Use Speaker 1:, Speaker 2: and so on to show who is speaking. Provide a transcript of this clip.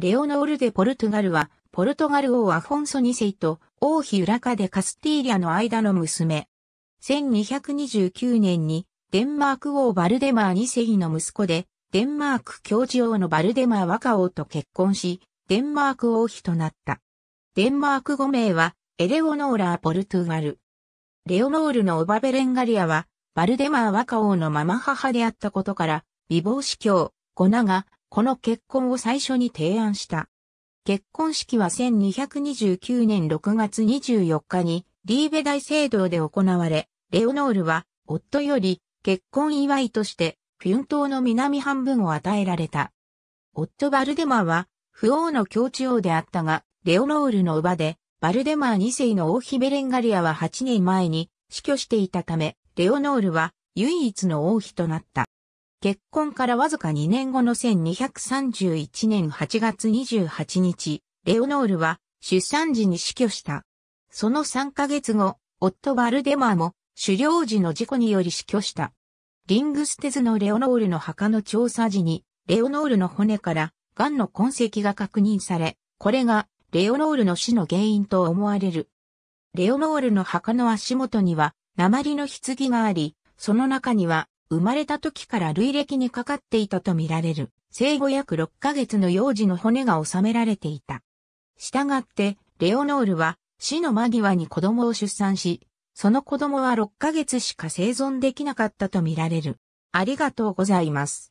Speaker 1: レオノール・デ・ポルトガルは、ポルトガル王アフォンソ2世と王妃浦カでカスティーリアの間の娘。1229年に、デンマーク王バルデマー2世の息子で、デンマーク教授王のバルデマー若王と結婚し、デンマーク王妃となった。デンマーク語名は、エレオノーラー・ポルトガル。レオノールのオバベレンガリアは、バルデマー若王のママ母であったことから、美貌司教、ゴナが、この結婚を最初に提案した。結婚式は1229年6月24日にリーベ大聖堂で行われ、レオノールは夫より結婚祝いとしてフュン島の南半分を与えられた。夫バルデマは不王の境地王であったが、レオノールの乳母で、バルデマー2世の王妃ベレンガリアは8年前に死去していたため、レオノールは唯一の王妃となった。結婚からわずか2年後の1231年8月28日、レオノールは出産時に死去した。その3ヶ月後、夫バルデマーも狩猟時の事故により死去した。リングステズのレオノールの墓の調査時に、レオノールの骨から癌の痕跡が確認され、これがレオノールの死の原因と思われる。レオノールの墓の足元には鉛の棺があり、その中には生まれた時から類歴にかかっていたとみられる、生後約6ヶ月の幼児の骨が収められていた。したがって、レオノールは死の間際に子供を出産し、その子供は6ヶ月しか生存できなかったとみられる。ありがとうございます。